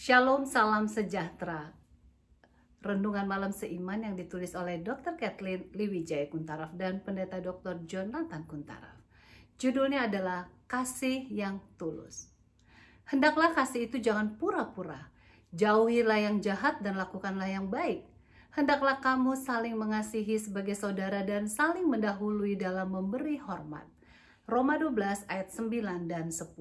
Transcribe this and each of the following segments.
Shalom, salam sejahtera. Renungan malam seiman yang ditulis oleh Dr. Kathleen Liwijaya Kuntaraf dan Pendeta Dr. Jonathan Kuntaraf. Judulnya adalah Kasih yang Tulus. Hendaklah kasih itu jangan pura-pura. Jauhilah yang jahat dan lakukanlah yang baik. Hendaklah kamu saling mengasihi sebagai saudara dan saling mendahului dalam memberi hormat. Roma 12 ayat 9 dan 10.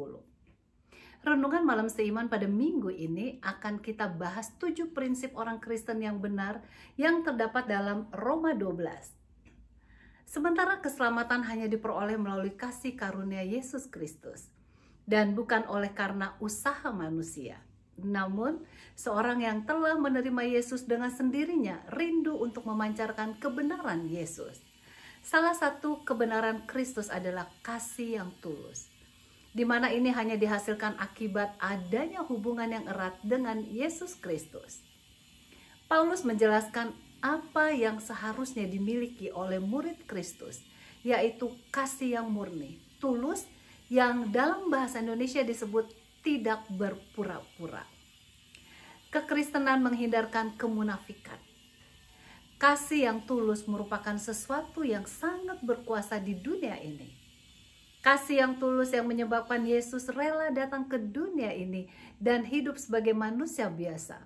Renungan Malam Seiman pada minggu ini akan kita bahas tujuh prinsip orang Kristen yang benar yang terdapat dalam Roma 12. Sementara keselamatan hanya diperoleh melalui kasih karunia Yesus Kristus dan bukan oleh karena usaha manusia. Namun, seorang yang telah menerima Yesus dengan sendirinya rindu untuk memancarkan kebenaran Yesus. Salah satu kebenaran Kristus adalah kasih yang tulus di mana ini hanya dihasilkan akibat adanya hubungan yang erat dengan Yesus Kristus. Paulus menjelaskan apa yang seharusnya dimiliki oleh murid Kristus, yaitu kasih yang murni, tulus, yang dalam bahasa Indonesia disebut tidak berpura-pura. Kekristenan menghindarkan kemunafikan. Kasih yang tulus merupakan sesuatu yang sangat berkuasa di dunia ini Kasih yang tulus yang menyebabkan Yesus rela datang ke dunia ini dan hidup sebagai manusia biasa.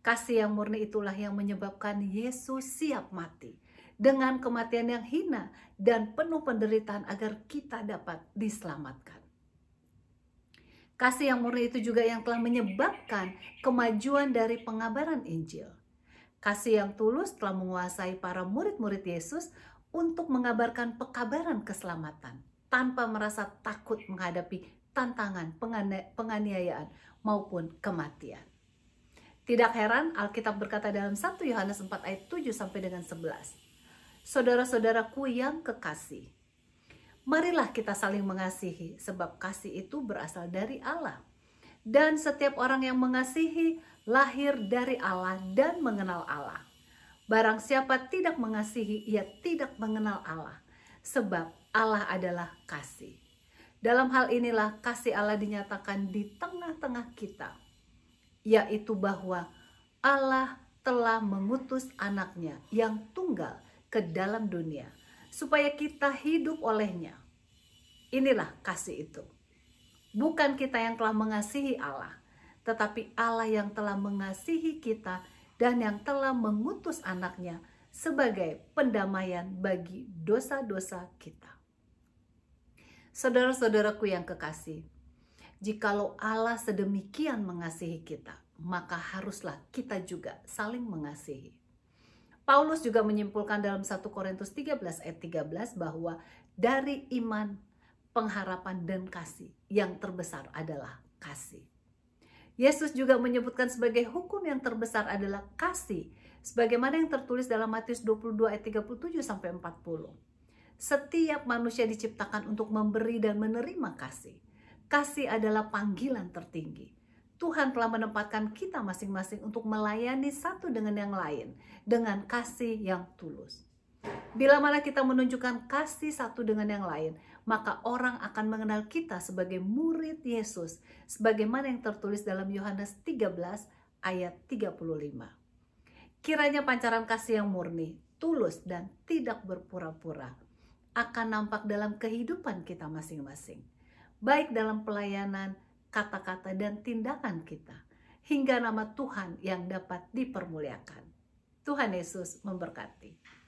Kasih yang murni itulah yang menyebabkan Yesus siap mati dengan kematian yang hina dan penuh penderitaan agar kita dapat diselamatkan. Kasih yang murni itu juga yang telah menyebabkan kemajuan dari pengabaran Injil. Kasih yang tulus telah menguasai para murid-murid Yesus untuk mengabarkan pekabaran keselamatan tanpa merasa takut menghadapi tantangan, penganiayaan, maupun kematian. Tidak heran Alkitab berkata dalam 1 Yohanes 4 ayat 7 sampai dengan 11. Saudara-saudaraku yang kekasih, marilah kita saling mengasihi sebab kasih itu berasal dari Allah. Dan setiap orang yang mengasihi lahir dari Allah dan mengenal Allah. Barang siapa tidak mengasihi, ia tidak mengenal Allah. Sebab Allah adalah kasih. Dalam hal inilah kasih Allah dinyatakan di tengah-tengah kita, yaitu bahwa Allah telah mengutus anaknya yang tunggal ke dalam dunia, supaya kita hidup olehnya. Inilah kasih itu. Bukan kita yang telah mengasihi Allah, tetapi Allah yang telah mengasihi kita dan yang telah mengutus anaknya sebagai pendamaian bagi dosa-dosa kita. Saudara-saudaraku yang kekasih, jikalau Allah sedemikian mengasihi kita, maka haruslah kita juga saling mengasihi. Paulus juga menyimpulkan dalam 1 Korintus 13 ayat 13 bahwa dari iman, pengharapan, dan kasih yang terbesar adalah kasih. Yesus juga menyebutkan sebagai hukum yang terbesar adalah kasih, sebagaimana yang tertulis dalam Matius 22 ayat 37 sampai 40. Setiap manusia diciptakan untuk memberi dan menerima kasih. Kasih adalah panggilan tertinggi. Tuhan telah menempatkan kita masing-masing untuk melayani satu dengan yang lain dengan kasih yang tulus. Bila mana kita menunjukkan kasih satu dengan yang lain, maka orang akan mengenal kita sebagai murid Yesus, sebagaimana yang tertulis dalam Yohanes 13 ayat 35. Kiranya pancaran kasih yang murni, tulus dan tidak berpura-pura akan nampak dalam kehidupan kita masing-masing, baik dalam pelayanan, kata-kata, dan tindakan kita, hingga nama Tuhan yang dapat dipermuliakan. Tuhan Yesus memberkati.